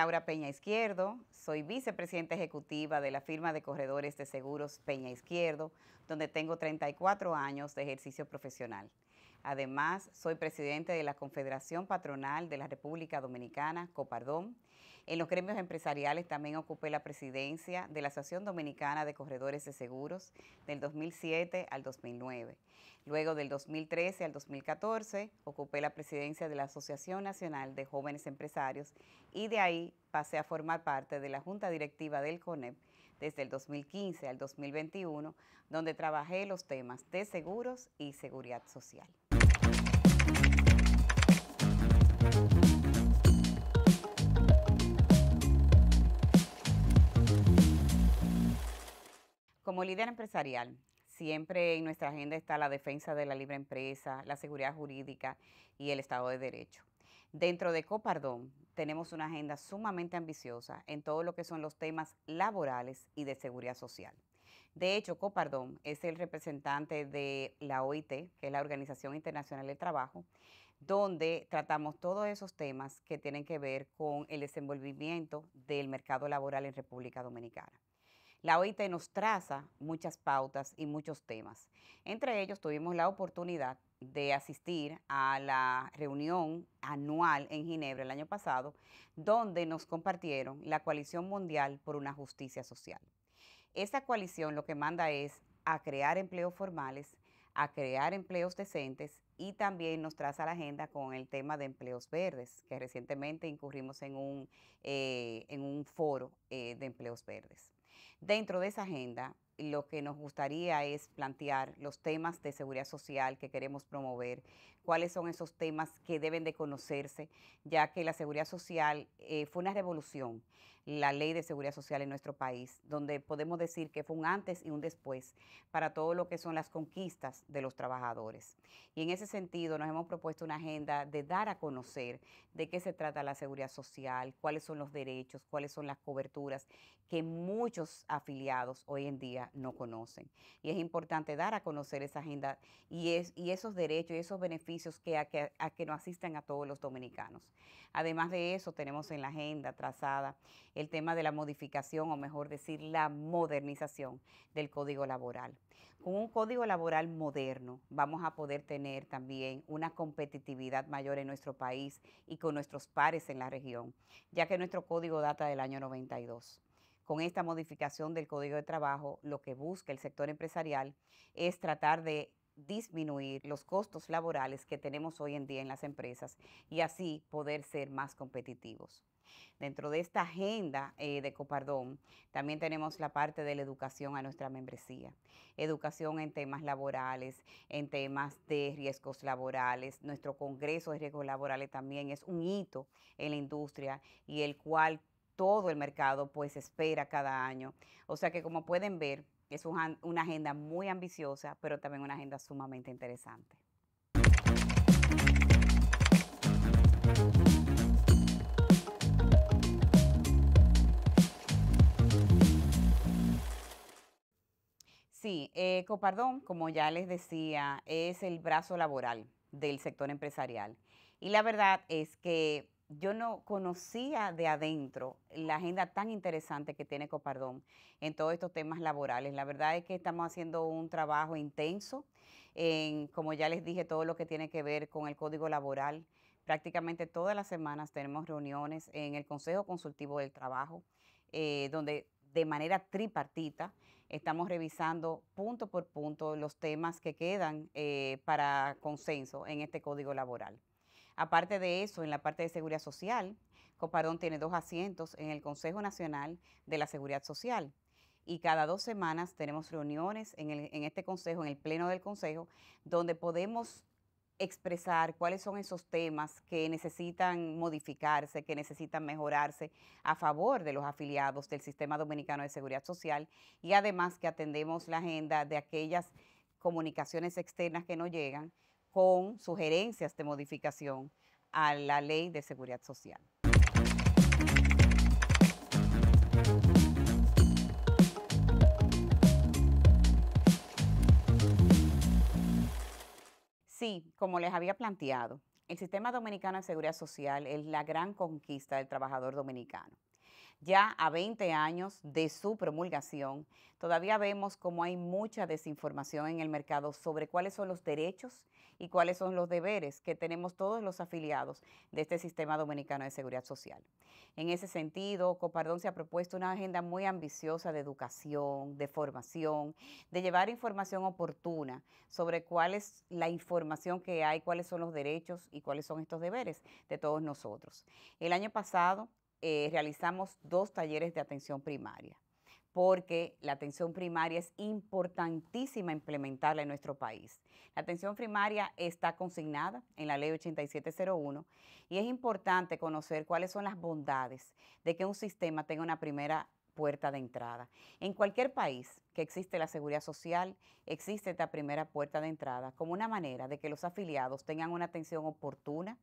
Laura Peña Izquierdo, soy vicepresidenta ejecutiva de la firma de corredores de seguros Peña Izquierdo, donde tengo 34 años de ejercicio profesional. Además, soy presidente de la Confederación Patronal de la República Dominicana, Copardón, en los gremios empresariales también ocupé la presidencia de la Asociación Dominicana de Corredores de Seguros del 2007 al 2009. Luego del 2013 al 2014 ocupé la presidencia de la Asociación Nacional de Jóvenes Empresarios y de ahí pasé a formar parte de la Junta Directiva del CONEP desde el 2015 al 2021, donde trabajé los temas de seguros y seguridad social. Como líder empresarial, siempre en nuestra agenda está la defensa de la libre empresa, la seguridad jurídica y el Estado de Derecho. Dentro de Copardón tenemos una agenda sumamente ambiciosa en todo lo que son los temas laborales y de seguridad social. De hecho, Copardón es el representante de la OIT, que es la Organización Internacional del Trabajo, donde tratamos todos esos temas que tienen que ver con el desenvolvimiento del mercado laboral en República Dominicana. La OIT nos traza muchas pautas y muchos temas. Entre ellos tuvimos la oportunidad de asistir a la reunión anual en Ginebra el año pasado, donde nos compartieron la coalición mundial por una justicia social. Esa coalición lo que manda es a crear empleos formales, a crear empleos decentes y también nos traza la agenda con el tema de empleos verdes, que recientemente incurrimos en un, eh, en un foro eh, de empleos verdes dentro de esa agenda lo que nos gustaría es plantear los temas de seguridad social que queremos promover, cuáles son esos temas que deben de conocerse, ya que la seguridad social eh, fue una revolución, la ley de seguridad social en nuestro país, donde podemos decir que fue un antes y un después para todo lo que son las conquistas de los trabajadores. Y en ese sentido nos hemos propuesto una agenda de dar a conocer de qué se trata la seguridad social, cuáles son los derechos, cuáles son las coberturas que muchos afiliados hoy en día no conocen. Y es importante dar a conocer esa agenda y, esos derechos y esos beneficios que a, que nos asistan a todos los dominicanos. Además de eso, tenemos en la agenda trazada el tema de la modificación, o mejor decir, la modernización del código laboral. Con un código laboral moderno vamos a poder tener también una competitividad mayor en nuestro país y con nuestros pares en la región, ya que nuestro código data del año 92. Con esta modificación del Código de Trabajo, lo que busca el sector empresarial es tratar de disminuir los costos laborales que tenemos hoy en día en las empresas y así poder ser más competitivos. Dentro de esta agenda eh, de Copardón también tenemos la parte de la educación a nuestra membresía. Educación en temas laborales, en temas de riesgos laborales. Nuestro Congreso de Riesgos Laborales también es un hito en la industria y el cual todo el mercado pues espera cada año. O sea que como pueden ver, es una, agenda muy ambiciosa, pero también una agenda sumamente interesante. Sí, eh, Copardón, como ya les decía, es el brazo laboral del sector empresarial. Y la verdad es que yo no conocía de adentro la agenda tan interesante que tiene Copardón en todos estos temas laborales. La verdad es que estamos haciendo un trabajo intenso en, como ya les dije, todo lo que tiene que ver con el código laboral. Prácticamente todas las semanas tenemos reuniones en el Consejo Consultivo del Trabajo, eh, donde de manera tripartita estamos revisando punto por punto los temas que quedan eh, para consenso en este código laboral. Aparte de eso, en la parte de seguridad social, Coparón tiene dos asientos en el Consejo Nacional de la Seguridad Social. Y cada dos semanas tenemos reuniones en, este consejo, en el pleno del consejo, donde podemos expresar cuáles son esos temas que necesitan modificarse, que necesitan mejorarse a favor de los afiliados del Sistema Dominicano de Seguridad Social y además que atendemos la agenda de aquellas comunicaciones externas que nos llegan con sugerencias de modificación a la ley de seguridad social. Sí, como les había planteado, el sistema dominicano de seguridad social es la gran conquista del trabajador dominicano ya a 20 años de su promulgación, todavía vemos como hay mucha desinformación en el mercado sobre cuáles son los derechos y cuáles son los deberes que tenemos todos los afiliados de este sistema dominicano de seguridad social. En ese sentido, Copardón se ha propuesto una agenda muy ambiciosa de educación, de formación, de llevar información oportuna sobre cuál es la información que hay, cuáles son los derechos y cuáles son estos deberes de todos nosotros. El año pasado eh, realizamos dos talleres de atención primaria, porque la atención primaria es importantísima implementarla en nuestro país. La atención primaria está consignada en la ley 8701 y es importante conocer cuáles son las bondades de que un sistema tenga una primera puerta de entrada. En cualquier país que existe la seguridad social, existe esta primera puerta de entrada como una manera de que los afiliados tengan una atención oportuna,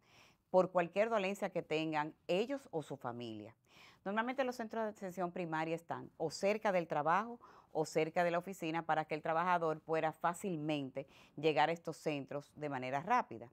por cualquier dolencia que tengan ellos o su familia. Normalmente los centros de atención primaria están o cerca del trabajo o cerca de la oficina para que el trabajador pueda fácilmente llegar a estos centros de manera rápida.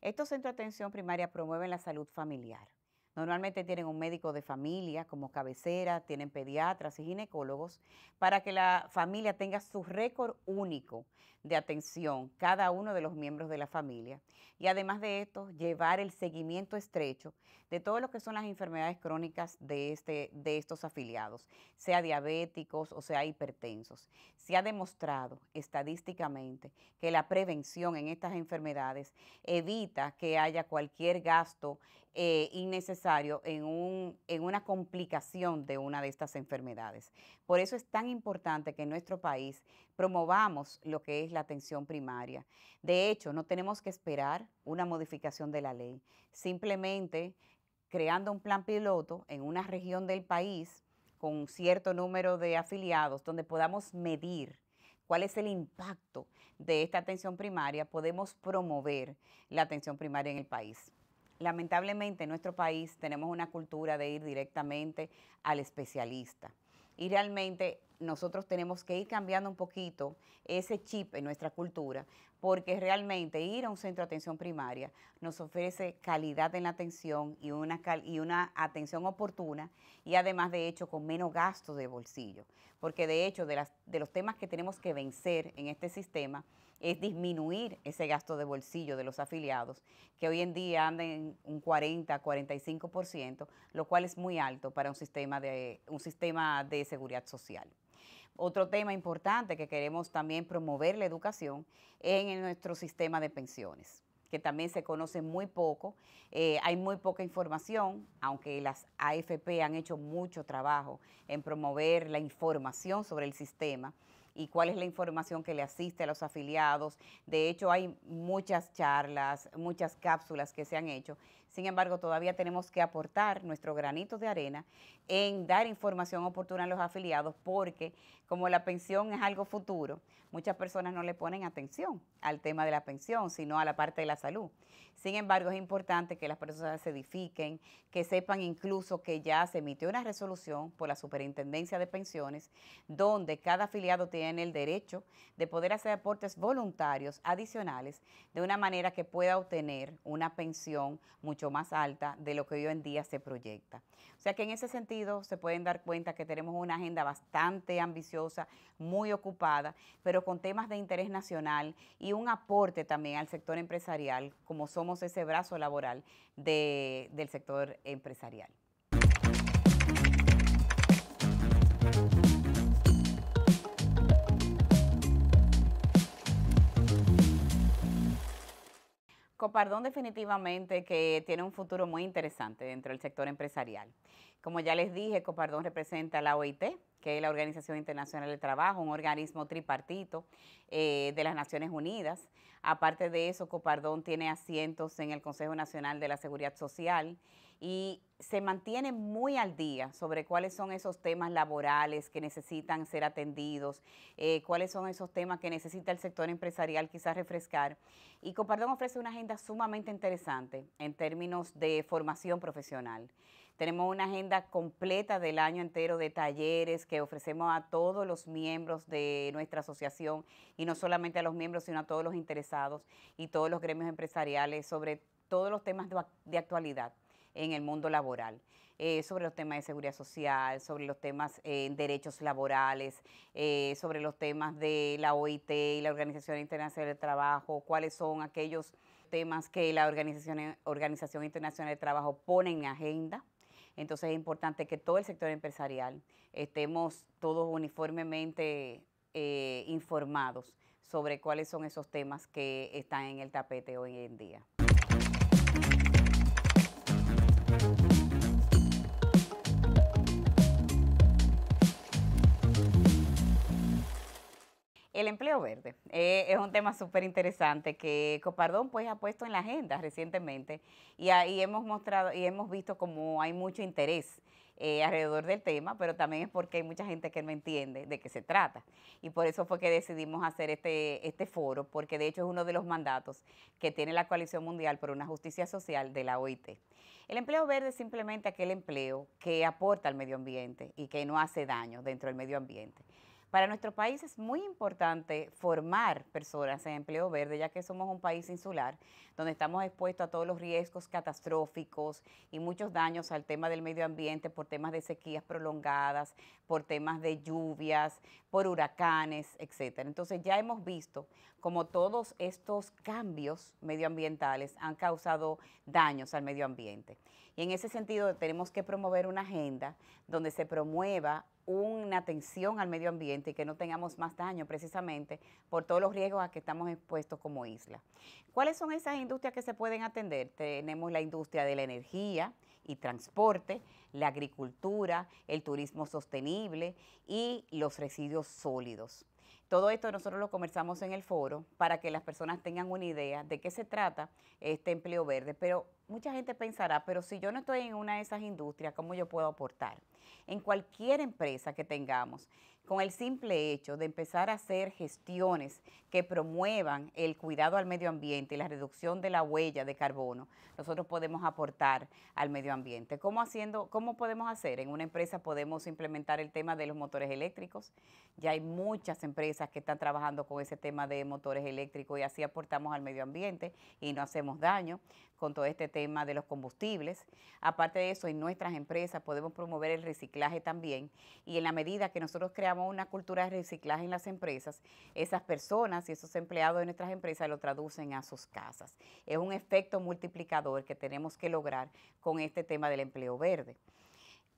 Estos centros de atención primaria promueven la salud familiar Normalmente tienen un médico de familia como cabecera, tienen pediatras y ginecólogos, para que la familia tenga su récord único de atención, cada uno de los miembros de la familia. Y además de esto, llevar el seguimiento estrecho de todo lo que son las enfermedades crónicas de, este, de estos afiliados, sea diabéticos o sea hipertensos. Se ha demostrado estadísticamente que la prevención en estas enfermedades evita que haya cualquier gasto eh, innecesario en, en una complicación de una de estas enfermedades. Por eso es tan importante que en nuestro país promovamos lo que es la atención primaria. De hecho, no tenemos que esperar una modificación de la ley. Simplemente creando un plan piloto en una región del país con un cierto número de afiliados donde podamos medir cuál es el impacto de esta atención primaria, podemos promover la atención primaria en el país lamentablemente en nuestro país tenemos una cultura de ir directamente al especialista. Y realmente nosotros tenemos que ir cambiando un poquito ese chip en nuestra cultura, porque realmente ir a un centro de atención primaria nos ofrece calidad en la atención y una, y una atención oportuna y además de hecho con menos gastos de bolsillo, porque de hecho de, las, de los temas que tenemos que vencer en este sistema es disminuir ese gasto de bolsillo de los afiliados, que hoy en día andan en un 40, 45%, lo cual es muy alto para un sistema de, un sistema de seguridad social. Otro tema importante que queremos también promover la educación es en nuestro sistema de pensiones que también se conoce muy poco, eh, hay muy poca información, aunque las AFP han hecho mucho trabajo en promover la información sobre el sistema, y cuál es la información que le asiste a los afiliados. De hecho, hay muchas charlas, muchas cápsulas que se han hecho sin embargo, todavía tenemos que aportar nuestro granito de arena en dar información oportuna a los afiliados porque como la pensión es algo futuro, muchas personas no le ponen atención al tema de la pensión, sino a la parte de la salud. Sin embargo, es importante que las personas se edifiquen, que sepan incluso que ya se emitió una resolución por la Superintendencia de Pensiones donde cada afiliado tiene el derecho de poder hacer aportes voluntarios adicionales de una manera que pueda obtener una pensión mucho más alta de lo que hoy en día se proyecta. O sea que en ese sentido se pueden dar cuenta que tenemos una agenda bastante ambiciosa, muy ocupada, pero con temas de interés nacional y un aporte también al sector empresarial, como somos ese brazo laboral del sector empresarial. Copardón definitivamente que tiene un futuro muy interesante dentro del sector empresarial. Como ya les dije, Copardón representa a la OIT, que es la Organización Internacional del Trabajo, un organismo tripartito eh, de las Naciones Unidas. Aparte de eso, Copardón tiene asientos en el Consejo Nacional de la Seguridad Social, y se mantiene muy al día sobre cuáles son esos temas laborales que necesitan ser atendidos, eh, cuáles son esos temas que necesita el sector empresarial quizás refrescar. Y Copardón ofrece una agenda sumamente interesante en términos de formación profesional. Tenemos una agenda completa del año entero de talleres que ofrecemos a todos los miembros de nuestra asociación y no solamente a los miembros, sino a todos los interesados y todos los gremios empresariales sobre todos los temas de, actualidad en el mundo laboral. Eh, sobre los temas de seguridad social, sobre los temas en eh, derechos laborales, eh, sobre los temas de la OIT y la Organización Internacional del Trabajo, cuáles son aquellos temas que la Organización, Organización Internacional del Trabajo pone en agenda. Entonces es importante que todo el sector empresarial estemos todos uniformemente informados sobre cuáles son esos temas que están en el tapete hoy en día. El empleo verde eh, es un tema súper interesante que Copardón pues ha puesto en la agenda recientemente y ahí hemos mostrado y hemos visto como hay mucho interés eh, alrededor del tema, pero también es porque hay mucha gente que no entiende de qué se trata. Y por eso fue que decidimos hacer este, este foro, porque de hecho es uno de los mandatos que tiene la Coalición Mundial por una Justicia Social de la OIT. El empleo verde es simplemente aquel empleo que aporta al medio ambiente y que no hace daño dentro del medio ambiente. Para nuestro país es muy importante formar personas en empleo verde, ya que somos un país insular, donde estamos expuestos a todos los riesgos catastróficos y muchos daños al tema del medio ambiente por temas de sequías prolongadas, por temas de lluvias, por huracanes, etcétera. Entonces ya hemos visto cómo todos estos cambios medioambientales han causado daños al medio ambiente. Y en ese sentido tenemos que promover una agenda donde se promueva una atención al medio ambiente y que no tengamos más daño precisamente por todos los riesgos a que estamos expuestos como isla. ¿Cuáles son esas industrias que se pueden atender? Tenemos la industria de la energía y transporte, la agricultura, el turismo sostenible y los residuos sólidos. Todo esto nosotros lo conversamos en el foro para que las personas tengan una idea de qué se trata este empleo verde. Pero mucha gente pensará, pero si yo no estoy en una de esas industrias, ¿cómo yo puedo aportar? en cualquier empresa que tengamos, con el simple hecho de empezar a hacer gestiones que promuevan el cuidado al medio ambiente y la reducción de la huella de carbono, nosotros podemos aportar al medio ambiente. ¿Cómo, haciendo, cómo podemos hacer? En una empresa podemos implementar el tema de los motores eléctricos. Ya hay muchas empresas que están trabajando con ese tema de motores eléctricos y así aportamos al medio ambiente y no hacemos daño con todo este tema de los combustibles. Aparte de eso, en nuestras empresas podemos promover el reciclaje también. Y en la medida que nosotros creamos una cultura de reciclaje en las empresas, esas personas y esos empleados de nuestras empresas lo traducen a sus casas. Es un efecto multiplicador que tenemos que lograr con este tema del empleo verde.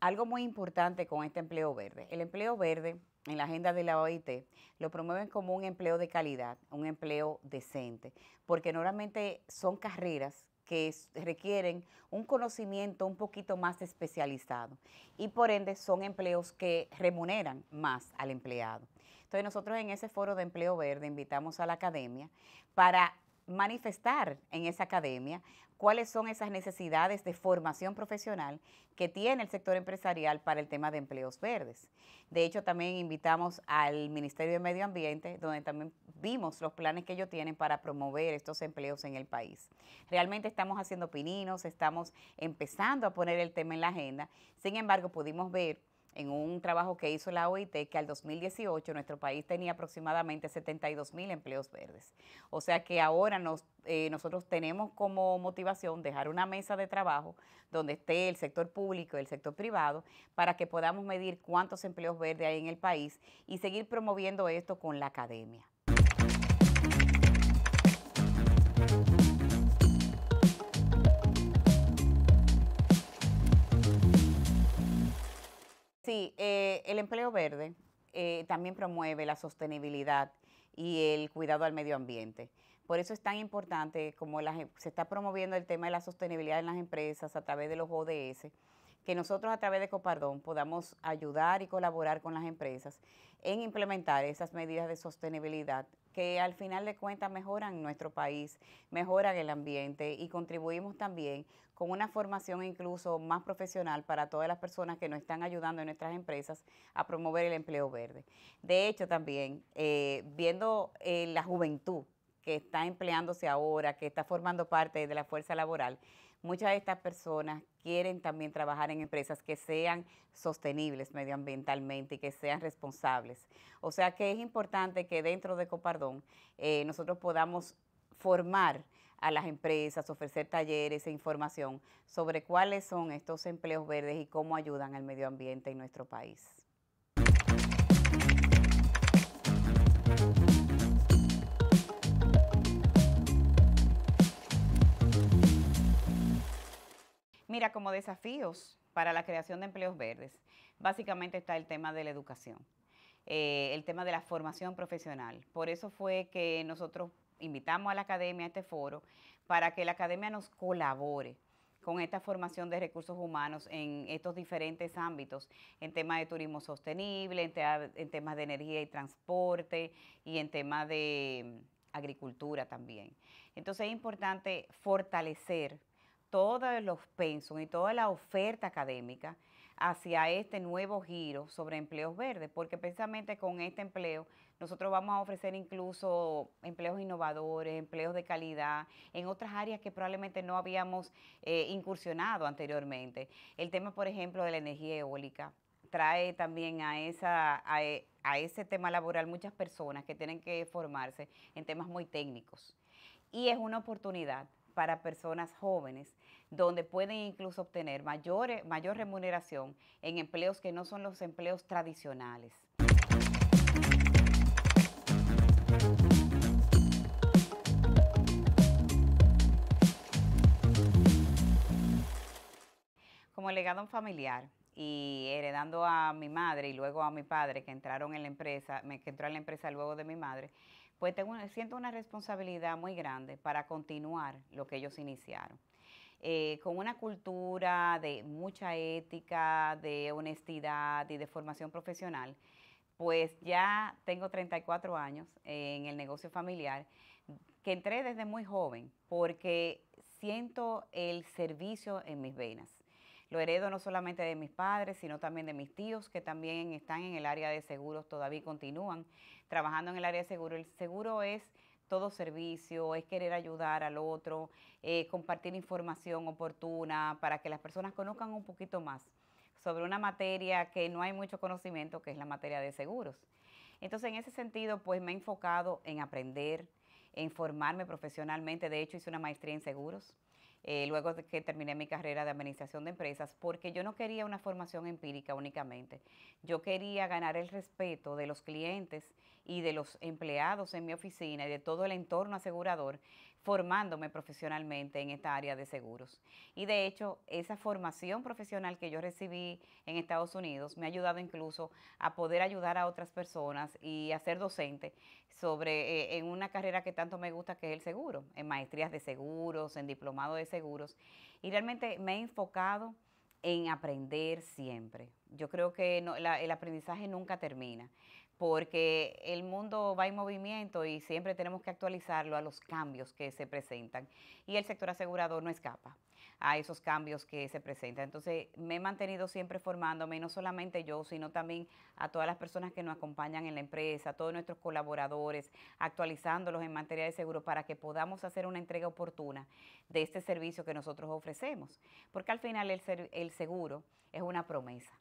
Algo muy importante con este empleo verde. El empleo verde en la agenda de la OIT lo promueven como un empleo de calidad, un empleo decente, porque normalmente son carreras que requieren un conocimiento un poquito más especializado y por ende son empleos que remuneran más al empleado. Entonces nosotros en ese foro de empleo verde invitamos a la academia para manifestar en esa academia cuáles son esas necesidades de formación profesional que tiene el sector empresarial para el tema de empleos verdes. De hecho, también invitamos al Ministerio de Medio Ambiente, donde también vimos los planes que ellos tienen para promover estos empleos en el país. Realmente estamos haciendo pininos, estamos empezando a poner el tema en la agenda, sin embargo, pudimos ver en un trabajo que hizo la OIT que al 2018 nuestro país tenía aproximadamente 72 mil empleos verdes. O sea que ahora nos, eh, nosotros tenemos como motivación dejar una mesa de trabajo donde esté el sector público y el sector privado para que podamos medir cuántos empleos verdes hay en el país y seguir promoviendo esto con la academia. Sí, eh, el empleo verde eh, también promueve la sostenibilidad y el cuidado al medio ambiente. Por eso es tan importante como em, se está promoviendo el tema de la sostenibilidad en las empresas a través de los ODS, que nosotros a través de Copardón podamos ayudar y colaborar con las empresas en implementar esas medidas de sostenibilidad que al final de cuentas mejoran nuestro país, mejoran el ambiente y contribuimos también con una formación incluso más profesional para todas las personas que nos están ayudando en nuestras empresas a promover el empleo verde. De hecho, también eh, viendo eh, la juventud que está empleándose ahora, que está formando parte de la fuerza laboral, muchas de estas personas quieren también trabajar en empresas que sean sostenibles medioambientalmente y que sean responsables. O sea que es importante que dentro de Copardón eh, nosotros podamos formar a las empresas, ofrecer talleres e información sobre cuáles son estos empleos verdes y cómo ayudan al medio ambiente en nuestro país. Mira, como desafíos para la creación de empleos verdes, básicamente está el tema de la educación, eh, el tema de la formación profesional. Por eso fue que nosotros invitamos a la academia a este foro para que la academia nos colabore con esta formación de recursos humanos en estos diferentes ámbitos, en temas de turismo sostenible, en, temas de energía y transporte y en temas de mm, agricultura también. Entonces es importante fortalecer todos los pensos y toda la oferta académica hacia este nuevo giro sobre empleos verdes, porque precisamente con este empleo nosotros vamos a ofrecer incluso empleos innovadores, empleos de calidad, en otras áreas que probablemente no habíamos eh, incursionado anteriormente. El tema, por ejemplo, de la energía eólica trae también a, e, a, ese tema laboral muchas personas que tienen que formarse en temas muy técnicos. Y es una oportunidad para personas jóvenes, donde pueden incluso obtener mayor eh, remuneración en empleos que no son los empleos tradicionales. Como legado familiar y heredando a mi madre y luego a mi padre que entraron en la empresa, me, entró en la empresa luego de mi madre, pues tengo, siento una responsabilidad muy grande para continuar lo que ellos iniciaron. Eh, con una cultura de mucha ética, de honestidad y de formación profesional pues ya tengo 34 años en el negocio familiar, que entré desde muy joven porque siento el servicio en mis venas. Lo heredo no solamente de mis padres, sino también de mis tíos que también están en el área de seguros, todavía continúan trabajando en el área de seguro. El seguro es todo servicio, es querer ayudar al otro, eh, compartir información oportuna para que las personas conozcan un poquito más sobre una materia que no hay mucho conocimiento, que es la materia de seguros. Entonces, en ese sentido, pues me he enfocado en aprender, en formarme profesionalmente. De hecho, hice una maestría en seguros. Eh, luego de que terminé mi carrera de administración de empresas, porque yo no quería una formación empírica únicamente. Yo quería ganar el respeto de los clientes y de los empleados en mi oficina y de todo el entorno asegurador formándome profesionalmente en esta área de seguros. Y de hecho, esa formación profesional que yo recibí en Estados Unidos me ha ayudado incluso a poder ayudar a otras personas y a ser docente sobre eh, en una carrera que tanto me gusta que es el seguro, en maestrías de seguros, en diplomado de seguros y realmente me he enfocado en aprender siempre. Yo creo que el aprendizaje nunca termina porque el mundo va en movimiento y siempre tenemos que actualizarlo a los cambios que se presentan. Y el sector asegurador no escapa a esos cambios que se presentan. Entonces, me he mantenido siempre formándome, no solamente yo, sino también a todas las personas que nos acompañan en la empresa, a todos nuestros colaboradores, actualizándolos en materia de seguro para que podamos hacer una entrega oportuna de este servicio que nosotros ofrecemos. Porque al final el seguro es una promesa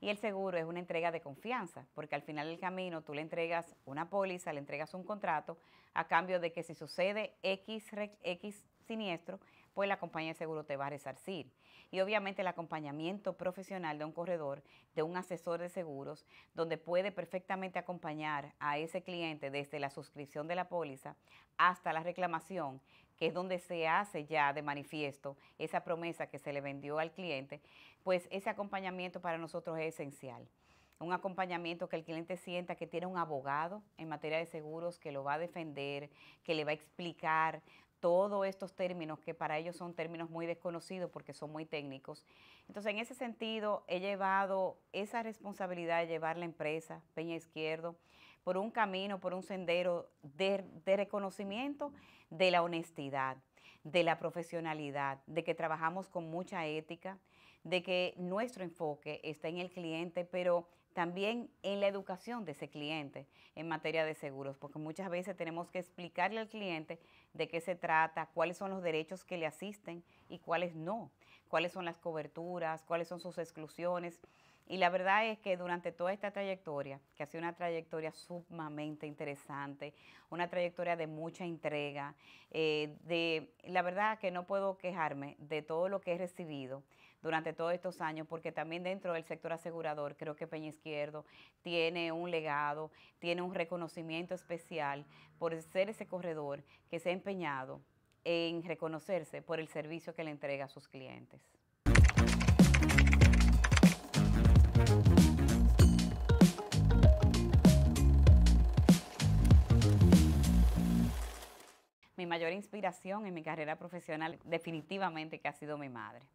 y el seguro es una entrega de confianza, porque al final del camino tú le entregas una póliza, le entregas un contrato, a cambio de que si sucede X, X siniestro, pues la compañía de seguro te va a resarcir. Y obviamente el acompañamiento profesional de un corredor, de un asesor de seguros, donde puede perfectamente acompañar a ese cliente desde la suscripción de la póliza hasta la reclamación, que es donde se hace ya de manifiesto esa promesa que se le vendió al cliente, pues ese acompañamiento para nosotros es esencial. Un acompañamiento que el cliente sienta que tiene un abogado en materia de seguros que lo va a defender, que le va a explicar todos estos términos que para ellos son términos muy desconocidos porque son muy técnicos. Entonces, en ese sentido, he llevado esa responsabilidad de llevar la empresa Peña Izquierdo por un camino, por un sendero de, reconocimiento de la honestidad, de la profesionalidad, de que trabajamos con mucha ética, de que nuestro enfoque está en el cliente, pero también en la educación de ese cliente en materia de seguros, porque muchas veces tenemos que explicarle al cliente de qué se trata, cuáles son los derechos que le asisten y cuáles no, cuáles son las coberturas, cuáles son sus exclusiones. Y la verdad es que durante toda esta trayectoria, que ha sido una trayectoria sumamente interesante, una trayectoria de mucha entrega, eh, de la verdad que no puedo quejarme de todo lo que he recibido durante todos estos años, porque también dentro del sector asegurador creo que Peña Izquierdo tiene un legado, tiene un reconocimiento especial por ser ese corredor que se ha empeñado en reconocerse por el servicio que le entrega a sus clientes. mi mayor inspiración en mi carrera profesional definitivamente que ha sido mi madre.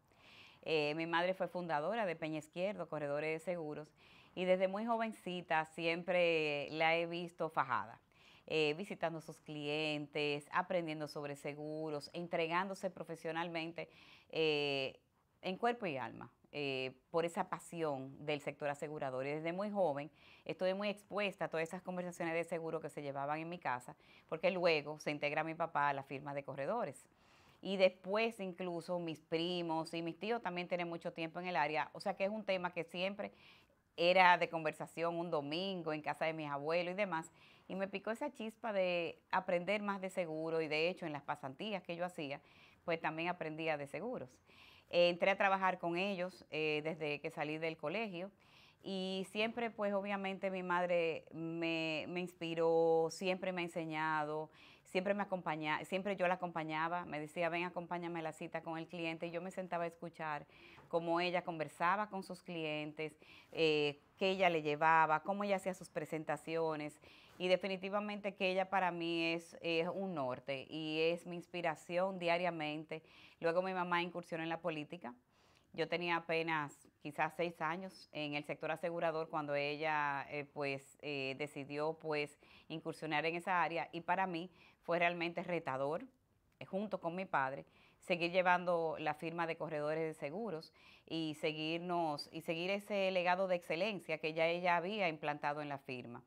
Eh, mi madre fue fundadora de Peña Izquierdo, Corredores de Seguros, y desde muy jovencita siempre la he visto fajada. Eh, visitando a sus clientes, aprendiendo sobre seguros, entregándose profesionalmente eh, en cuerpo y alma eh, por esa pasión del sector asegurador. Y desde muy joven estoy muy expuesta a todas esas conversaciones de seguro que se llevaban en mi casa, porque luego se integra mi papá a la firma de corredores. Y después incluso mis primos y mis tíos también tienen mucho tiempo en el área. O sea que es un tema que siempre era de conversación un domingo en casa de mis abuelos y demás. Y me picó esa chispa de aprender más de seguro y de hecho en las pasantías que yo hacía, pues también aprendía de seguros. Eh, entré a trabajar con ellos eh, desde que salí del colegio y siempre, pues obviamente mi madre me, inspiró, siempre me ha enseñado, siempre me acompañaba, siempre yo la acompañaba, me decía, ven, acompáñame a la cita con el cliente y yo me sentaba a escuchar cómo ella conversaba con sus clientes, eh, qué ella le llevaba, cómo ella hacía sus presentaciones y definitivamente que ella para mí es, un norte y es mi inspiración diariamente. Luego mi mamá incursionó en la política. Yo tenía apenas quizás seis años en el sector asegurador cuando ella eh, pues eh, decidió pues incursionar en esa área y para mí fue realmente retador eh, junto con mi padre, seguir llevando la firma de corredores de seguros y seguirnos y seguir ese legado de excelencia que ya ella había implantado en la firma.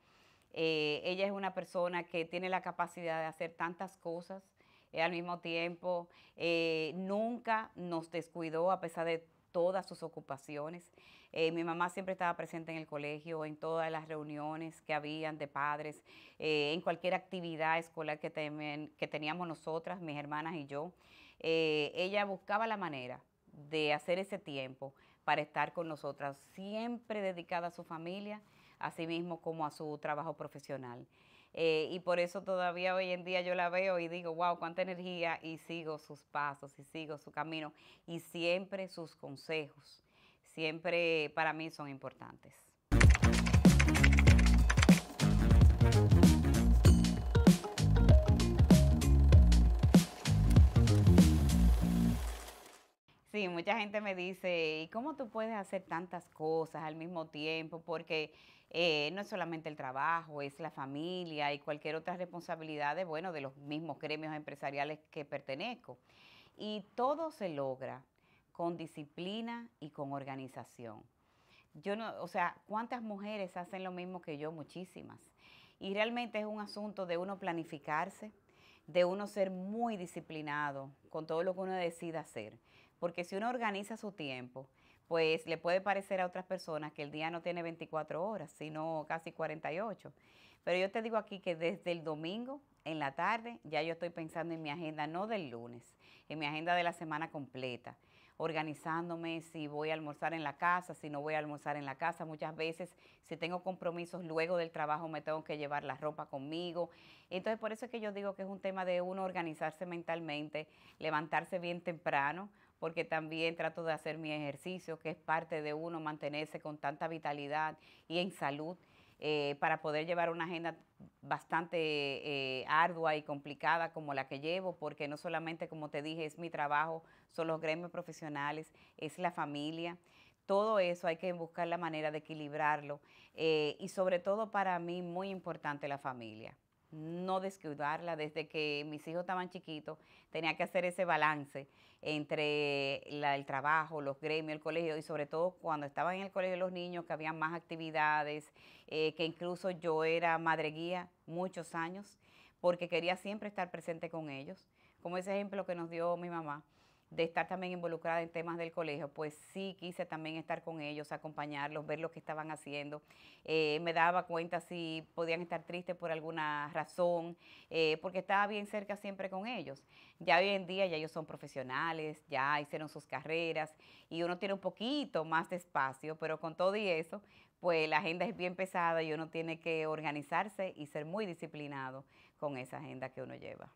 Eh, ella es una persona que tiene la capacidad de hacer tantas cosas eh, al mismo tiempo. Eh, nunca nos descuidó a pesar de todas sus ocupaciones. mi mamá siempre estaba presente en el colegio, en todas las reuniones que habían de padres, en cualquier actividad escolar que, teníamos nosotras, mis hermanas y yo. ella buscaba la manera de hacer ese tiempo para estar con nosotras, siempre dedicada a su familia a sí mismo como a su trabajo profesional. Eh, y por eso todavía hoy en día yo la veo y digo, wow, cuánta energía y sigo sus pasos y sigo su camino y siempre sus consejos, siempre para mí son importantes. Sí, mucha gente me dice, ¿y cómo tú puedes hacer tantas cosas al mismo tiempo? Porque eh, no es solamente el trabajo, es la familia y cualquier otra responsabilidad de, bueno, de los mismos gremios empresariales que pertenezco. Y todo se logra con disciplina y con organización. Yo no, o sea, ¿cuántas mujeres hacen lo mismo que yo? Muchísimas. Y realmente es un asunto de uno planificarse, de uno ser muy disciplinado con todo lo que uno decida hacer porque si uno organiza su tiempo, pues le puede parecer a otras personas que el día no tiene 24 horas, sino casi 48. Pero yo te digo aquí que desde el domingo en la tarde ya yo estoy pensando en mi agenda, no del lunes, en mi agenda de la semana completa, organizándome si voy a almorzar en la casa, si no voy a almorzar en la casa. Muchas veces si tengo compromisos luego del trabajo me tengo que llevar la ropa conmigo. Entonces por eso es que yo digo que es un tema de uno organizarse mentalmente, levantarse bien temprano porque también trato de hacer mi ejercicio, que es parte de uno mantenerse con tanta vitalidad y en salud. Eh, para poder llevar una agenda bastante eh, ardua y complicada como la que llevo, porque no solamente, como te dije, es mi trabajo, son los gremios profesionales, es la familia. Todo eso hay que buscar la manera de equilibrarlo eh, y sobre todo para mí muy importante la familia no descuidarla. Desde que mis hijos estaban chiquitos, tenía que hacer ese balance entre el trabajo, los gremios, el colegio y sobre todo cuando estaban en el colegio los niños, que había más actividades, eh, que incluso yo era madre guía muchos años, porque quería siempre estar presente con ellos, como ese ejemplo que nos dio mi mamá de estar también involucrada en temas del colegio, pues sí quise también estar con ellos, acompañarlos, ver lo que estaban haciendo. Eh, me daba cuenta si podían estar tristes por alguna razón, eh, porque estaba bien cerca siempre con ellos. Ya hoy en día ya ellos son profesionales, ya hicieron sus carreras y uno tiene un poquito más de espacio, pero con todo y eso, pues la agenda es bien pesada y uno tiene que organizarse y ser muy disciplinado con esa agenda que uno lleva.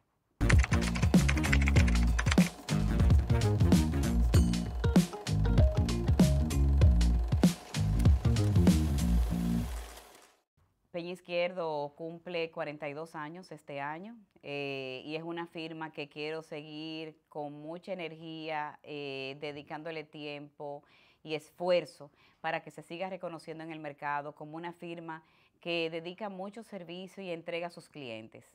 Peña Izquierdo cumple 42 años este año eh, y es una firma que quiero seguir con mucha energía, eh, dedicándole tiempo y esfuerzo para que se siga reconociendo en el mercado como una firma que dedica mucho servicio y entrega a sus clientes.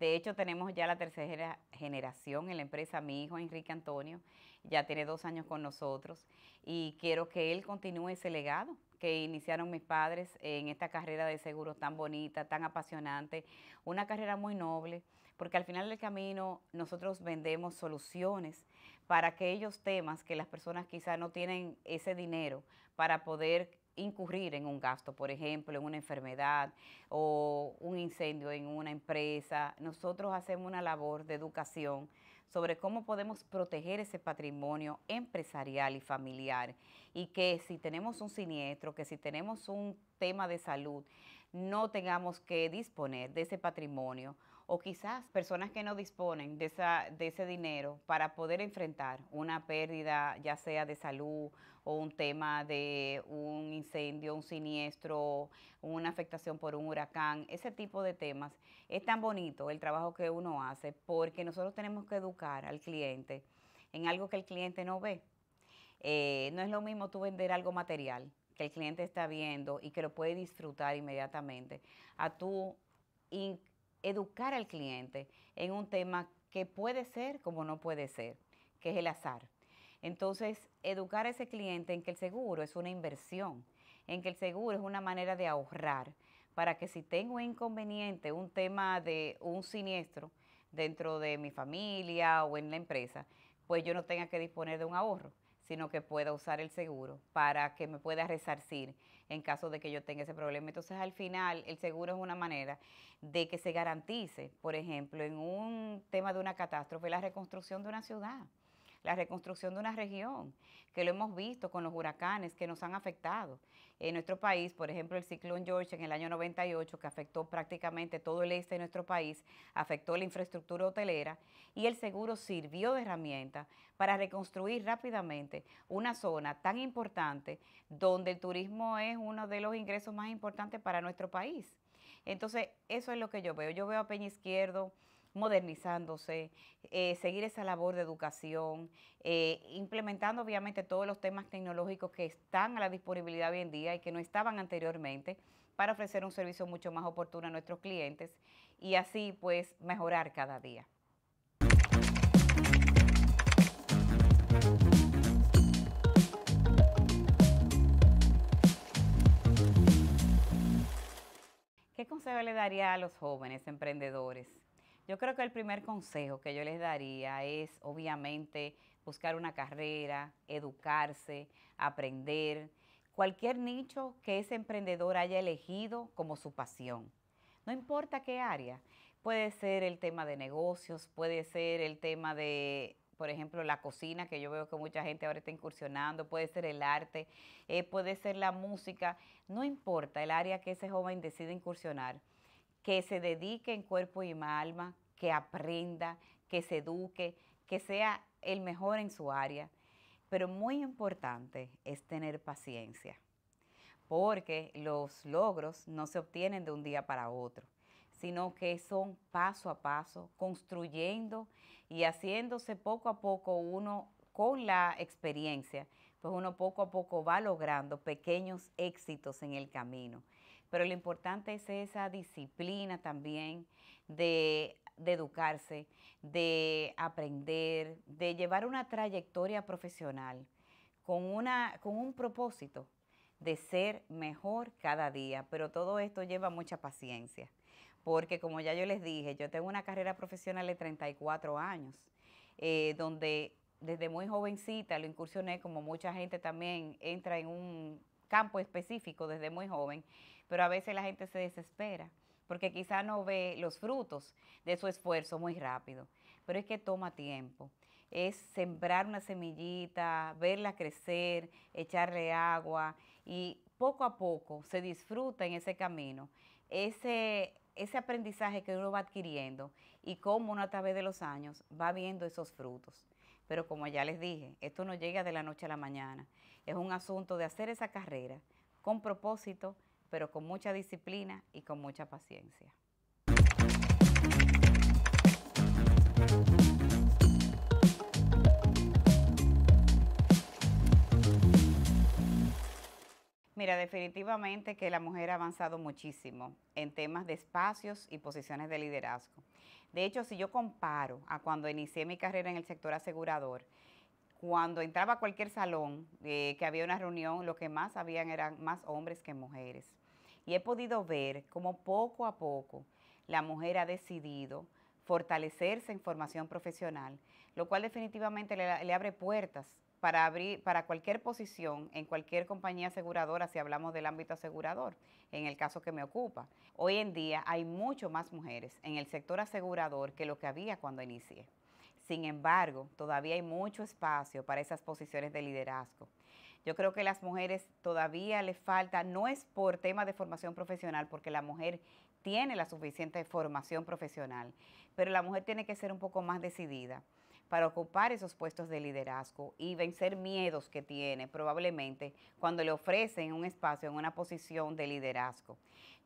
De hecho, tenemos ya la tercera generación en la empresa. Mi hijo Enrique Antonio ya tiene dos años con nosotros y quiero que él continúe ese legado que iniciaron mis padres en esta carrera de seguro tan bonita, tan apasionante, una carrera muy noble, porque al final del camino nosotros vendemos soluciones para aquellos temas que las personas quizás no tienen ese dinero para poder incurrir en un gasto, por ejemplo, en una enfermedad o un incendio en una empresa. Nosotros hacemos una labor de educación sobre cómo podemos proteger ese patrimonio empresarial y familiar y que si tenemos un siniestro, que si tenemos un tema de salud, no tengamos que disponer de ese patrimonio o quizás personas que no disponen de, esa, de ese dinero para poder enfrentar una pérdida, ya sea de salud o un tema de un incendio, un siniestro, una afectación por un huracán, ese tipo de temas. Es tan bonito el trabajo que uno hace porque nosotros tenemos que educar al cliente en algo que el cliente no ve. Eh, no es lo mismo tú vender algo material que el cliente está viendo y que lo puede disfrutar inmediatamente, a tú educar al cliente en un tema que puede ser como no puede ser, que es el azar. Entonces, educar a ese cliente en que el seguro es una inversión, en que el seguro es una manera de ahorrar, para que si tengo un inconveniente, un tema de un siniestro dentro de mi familia o en la empresa, pues yo no tenga que disponer de un ahorro, sino que pueda usar el seguro para que me pueda resarcir en caso de que yo tenga ese problema. Entonces, al final, el seguro es una manera de que se garantice, por ejemplo, en un tema de una catástrofe, la reconstrucción de una ciudad la reconstrucción de una región, que lo hemos visto con los huracanes que nos han afectado. En nuestro país, por ejemplo, el ciclón George en el año 98, que afectó prácticamente todo el este de nuestro país, afectó la infraestructura hotelera y el seguro sirvió de herramienta para reconstruir rápidamente una zona tan importante donde el turismo es uno de los ingresos más importantes para nuestro país. Entonces, eso es lo que yo veo. Yo veo a Peña Izquierdo modernizándose, eh, seguir esa labor de educación, eh, implementando obviamente todos los temas tecnológicos que están a la disponibilidad hoy en día y que no estaban anteriormente para ofrecer un servicio mucho más oportuno a nuestros clientes y así pues mejorar cada día. ¿Qué consejo le daría a los jóvenes emprendedores? Yo creo que el primer consejo que yo les daría es, obviamente, buscar una carrera, educarse, aprender, cualquier nicho que ese emprendedor haya elegido como su pasión. No importa qué área, puede ser el tema de negocios, puede ser el tema de por ejemplo, la cocina, que yo veo que mucha gente ahora está incursionando, puede ser el arte, eh, puede ser la música, no importa el área que ese joven decide incursionar, que se dedique en cuerpo y alma, que aprenda, que se eduque, que sea el mejor en su área. Pero muy importante es tener paciencia, porque los logros no se obtienen de un día para otro, sino que son paso a paso, construyendo y haciéndose poco a poco uno con la experiencia, pues uno poco a poco va logrando pequeños éxitos en el camino pero lo importante es esa disciplina también de, educarse, de aprender, de llevar una trayectoria profesional con, una, con un propósito de ser mejor cada día, pero todo esto lleva mucha paciencia, porque como ya yo les dije, yo tengo una carrera profesional de 34 años, eh, donde desde muy jovencita lo incursioné, como mucha gente también entra en un campo específico desde muy joven, pero a veces la gente se desespera porque quizá no ve los frutos de su esfuerzo muy rápido, pero es que toma tiempo. Es sembrar una semillita, verla crecer, echarle agua y poco a poco se disfruta en ese camino ese, ese aprendizaje que uno va adquiriendo y cómo uno a través de los años va viendo esos frutos. Pero como ya les dije, esto no llega de la noche a la mañana, es un asunto de hacer esa carrera con propósito, pero con mucha disciplina y con mucha paciencia. Mira, definitivamente que la mujer ha avanzado muchísimo en temas de espacios y posiciones de liderazgo. De hecho, si yo comparo a cuando inicié mi carrera en el sector asegurador, cuando entraba a cualquier salón eh, que había una reunión, lo que más habían eran más hombres que mujeres y he podido ver cómo poco a poco la mujer ha decidido fortalecerse en formación profesional, lo cual definitivamente le, abre puertas para abrir para cualquier posición en cualquier compañía aseguradora si hablamos del ámbito asegurador, en el caso que me ocupa. Hoy en día hay mucho más mujeres en el sector asegurador que lo que había cuando inicié. Sin embargo, todavía hay mucho espacio para esas posiciones de liderazgo. Yo creo que a las mujeres todavía les falta, no es por tema de formación profesional, porque la mujer tiene la suficiente formación profesional, pero la mujer tiene que ser un poco más decidida para ocupar esos puestos de liderazgo y vencer miedos que tiene probablemente cuando le ofrecen un espacio en una posición de liderazgo.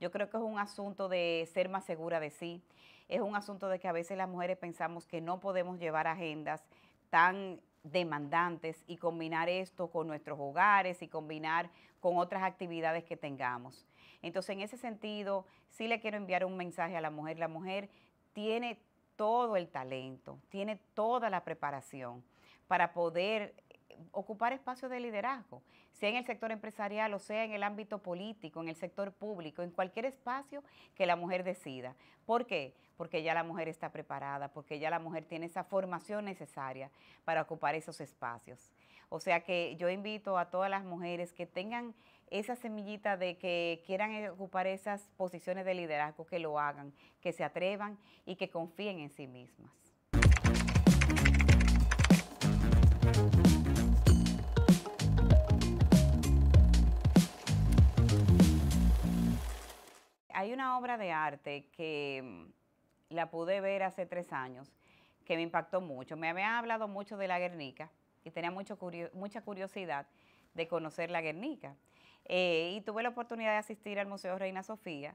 Yo creo que es un asunto de ser más segura de sí, es un asunto de que a veces las mujeres pensamos que no podemos llevar agendas tan demandantes y combinar esto con nuestros hogares y combinar con otras actividades que tengamos. Entonces, en ese sentido, sí le quiero enviar un mensaje a la mujer. La mujer tiene todo el talento, tiene toda la preparación para poder ocupar espacios de liderazgo, sea en el sector empresarial o sea en el ámbito político, en el sector público, en cualquier espacio que la mujer decida. ¿Por qué? porque ya la mujer está preparada, porque ya la mujer tiene esa formación necesaria para ocupar esos espacios. O sea que yo invito a todas las mujeres que tengan esa semillita de que quieran ocupar esas posiciones de liderazgo, que lo hagan, que se atrevan y que confíen en sí mismas. Hay una obra de arte que mm, la pude ver hace tres años, que me impactó mucho. Me había hablado mucho de la Guernica y tenía mucha curiosidad de conocer la Guernica. Eh, y tuve la oportunidad de asistir al Museo Reina Sofía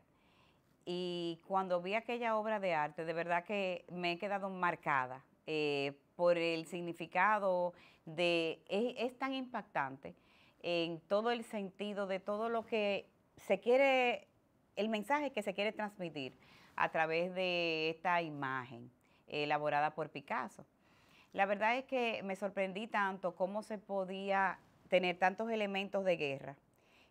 y cuando vi aquella obra de arte, de verdad que me he quedado marcada eh, por el significado de... es tan impactante en todo el sentido de todo lo que se quiere, el mensaje que se quiere transmitir a través de esta imagen eh, elaborada por Picasso. La verdad es que me sorprendí tanto cómo se podía tener tantos elementos de guerra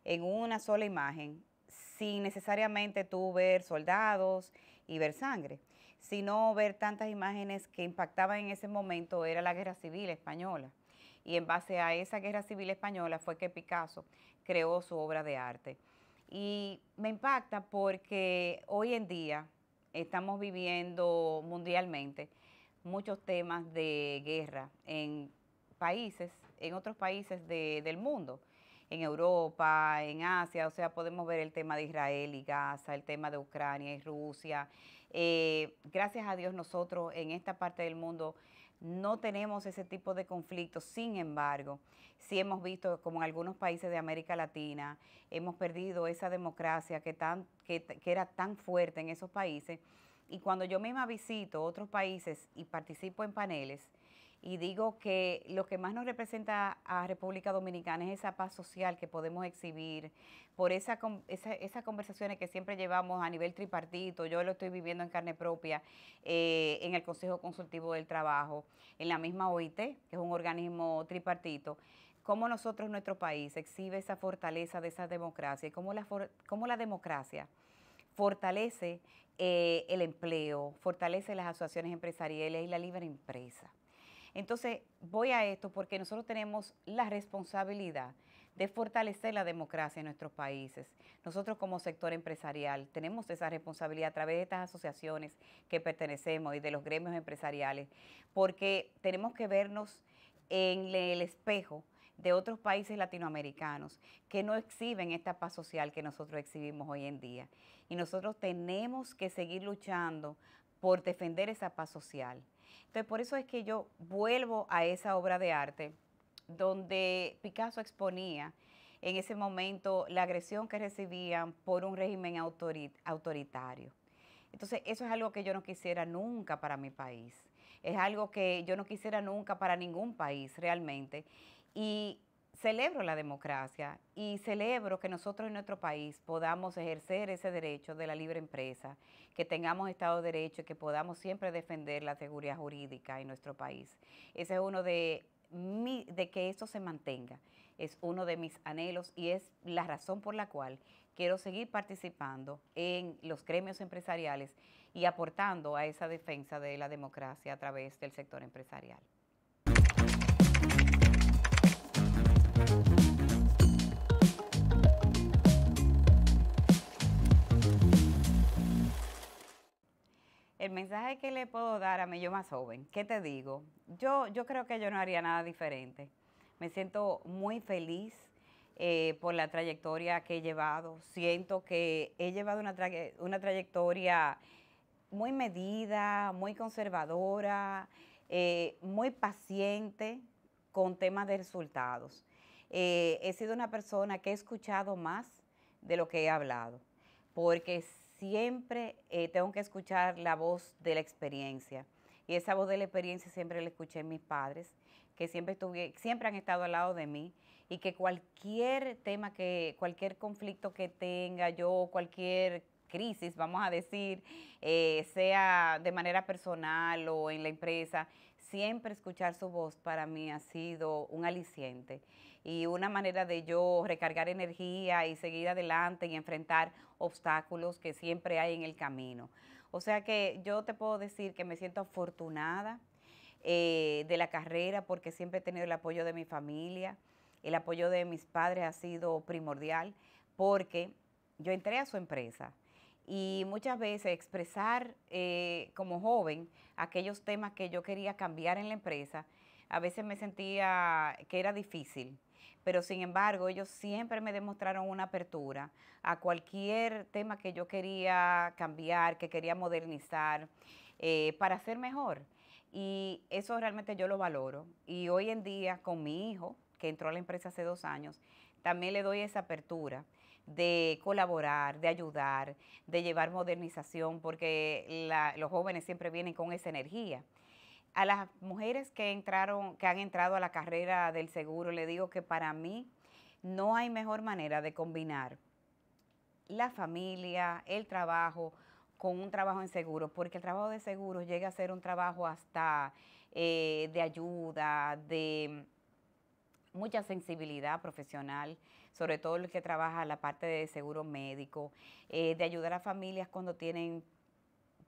en una sola imagen sin necesariamente tú ver soldados y ver sangre, sino ver tantas imágenes que impactaban en ese momento era la guerra civil española. Y en base a esa guerra civil española fue que Picasso creó su obra de arte. Y me impacta porque hoy en día estamos viviendo mundialmente muchos temas de guerra en países, en otros países del mundo, en Europa, en Asia, o sea, podemos ver el tema de Israel y Gaza, el tema de Ucrania y Rusia. Eh, gracias a Dios nosotros en esta parte del mundo no tenemos ese tipo de conflictos. Sin embargo, sí hemos visto como en algunos países de América Latina hemos perdido esa democracia que, era tan fuerte en esos países. Y cuando yo misma visito otros países y participo en paneles, y digo que lo que más nos representa a República Dominicana es esa paz social que podemos exhibir, por esas conversaciones que siempre llevamos a nivel tripartito, yo lo estoy viviendo en carne propia, eh, en el Consejo Consultivo del Trabajo, en la misma OIT, que es un organismo tripartito, cómo nosotros, nuestro país, exhibe esa fortaleza de esa democracia y cómo la, democracia fortalece eh, el empleo, fortalece las asociaciones empresariales y la libre empresa. Entonces, voy a esto porque nosotros tenemos la responsabilidad de fortalecer la democracia en nuestros países. Nosotros como sector empresarial tenemos esa responsabilidad a través de estas asociaciones que pertenecemos y de los gremios empresariales, porque tenemos que vernos en el espejo de otros países latinoamericanos que no exhiben esta paz social que nosotros exhibimos hoy en día. Y nosotros tenemos que seguir luchando por defender esa paz social. Entonces, por eso es que yo vuelvo a esa obra de arte donde Picasso exponía en ese momento la agresión que recibían por un régimen autoritario. Entonces, eso es algo que yo no quisiera nunca para mi país. Es algo que yo no quisiera nunca para ningún país realmente. Y celebro la democracia y celebro que nosotros en nuestro país podamos ejercer ese derecho de la libre empresa, que tengamos Estado de Derecho y que podamos siempre defender la seguridad jurídica en nuestro país. Ese es uno de, mi, de que esto se mantenga, es uno de mis anhelos y es la razón por la cual quiero seguir participando en los gremios empresariales y aportando a esa defensa de la democracia a través del sector empresarial. El mensaje que le puedo dar a mí, yo más joven, ¿qué te digo? Yo, yo creo que yo no haría nada diferente. Me siento muy feliz eh, por la trayectoria que he llevado. Siento que he llevado una, trayectoria muy medida, muy conservadora, eh, muy paciente con temas de resultados. Eh, he sido una persona que he escuchado más de lo que he hablado, porque siempre eh, tengo que escuchar la voz de la experiencia. Y esa voz de la experiencia siempre la escuché en mis padres, que siempre, estuve, siempre han estado al lado de mí y que cualquier tema, que cualquier conflicto que tenga yo, cualquier crisis, vamos a decir, eh, sea de manera personal o en la empresa, siempre escuchar su voz para mí ha sido un aliciente y una manera de yo recargar energía y seguir adelante y enfrentar obstáculos que siempre hay en el camino. O sea que yo te puedo decir que me siento afortunada eh, de la carrera porque siempre he tenido el apoyo de mi familia, el apoyo de mis padres ha sido primordial porque yo entré a su empresa y muchas veces expresar eh, como joven aquellos temas que yo quería cambiar en la empresa, a veces me sentía que era difícil, pero sin embargo ellos siempre me demostraron una apertura a cualquier tema que yo quería cambiar, que quería modernizar, eh, para ser mejor. Y eso realmente yo lo valoro. Y hoy en día con mi hijo, que entró a la empresa hace dos años, también le doy esa apertura de colaborar, de ayudar, de llevar modernización, porque los jóvenes siempre vienen con esa energía. A las mujeres que entraron, que han entrado a la carrera del seguro, le digo que para mí no hay mejor manera de combinar la familia, el trabajo, con un trabajo en seguro. porque el trabajo de seguro llega a ser un trabajo hasta eh, de ayuda, de mucha sensibilidad profesional, sobre todo el que trabaja la parte de seguro médico, eh, de ayudar a familias cuando tienen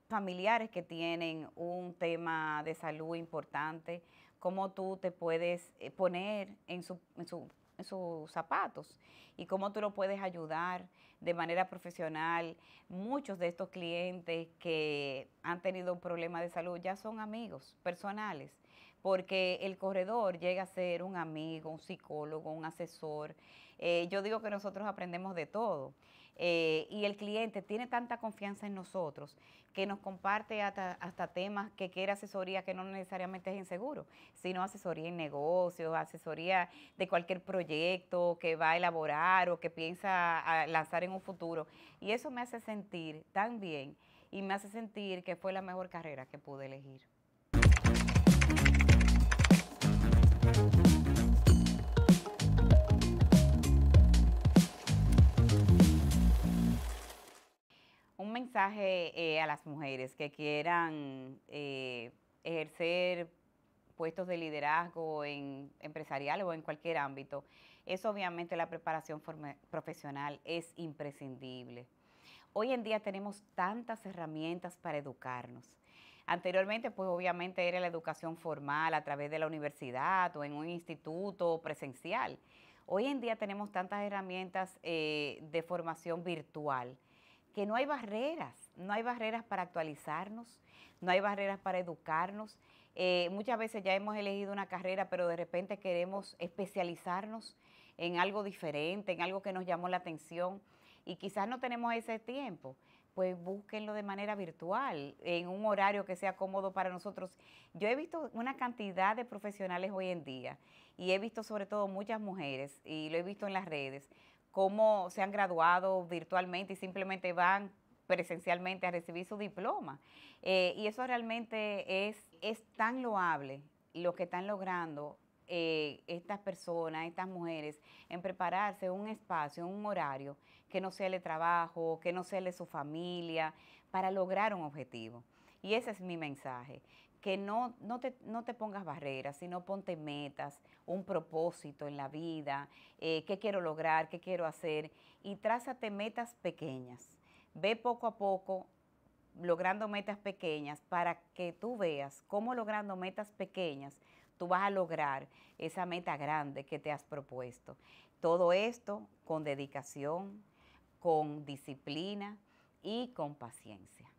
familiares que tienen un tema de salud importante, cómo tú te puedes eh, poner en, su, en, su, en sus zapatos y cómo tú lo puedes ayudar de manera profesional. Muchos de estos clientes que han tenido un problema de salud ya son amigos personales porque el corredor llega a ser un amigo, un psicólogo, un asesor. Eh, yo digo que nosotros aprendemos de todo. Eh, y el cliente tiene tanta confianza en nosotros que nos comparte hasta, temas que quiere asesoría que no necesariamente es inseguro, sino asesoría en negocios, asesoría de cualquier proyecto que va a elaborar o que piensa lanzar en un futuro. Y eso me hace sentir tan bien y me hace sentir que fue la mejor carrera que pude elegir. mensaje eh, a las mujeres que quieran eh, ejercer puestos de liderazgo en empresarial o en cualquier ámbito, es obviamente la preparación profesional es imprescindible. Hoy en día tenemos tantas herramientas para educarnos. Anteriormente, pues obviamente era la educación formal a través de la universidad o en un instituto presencial. Hoy en día tenemos tantas herramientas eh, de formación virtual que no hay barreras, no hay barreras para actualizarnos, no hay barreras para educarnos. Eh, muchas veces ya hemos elegido una carrera, pero de repente queremos especializarnos en algo diferente, en algo que nos llamó la atención y quizás no tenemos ese tiempo. Pues búsquenlo de manera virtual, en un horario que sea cómodo para nosotros. Yo he visto una cantidad de profesionales hoy en día y he visto sobre todo muchas mujeres y lo he visto en las redes cómo se han graduado virtualmente y simplemente van presencialmente a recibir su diploma. Eh, y eso realmente es, es tan loable lo que están logrando eh, estas personas, estas mujeres, en prepararse un espacio, un horario que no sea el trabajo, que no sea el de su familia, para lograr un objetivo. Y ese es mi mensaje, que no, no, te, pongas barreras, sino ponte metas, un propósito en la vida, eh, qué quiero lograr, qué quiero hacer, y trázate metas pequeñas. Ve poco a poco logrando metas pequeñas para que tú veas cómo logrando metas pequeñas tú vas a lograr esa meta grande que te has propuesto. Todo esto con dedicación, con disciplina y con paciencia.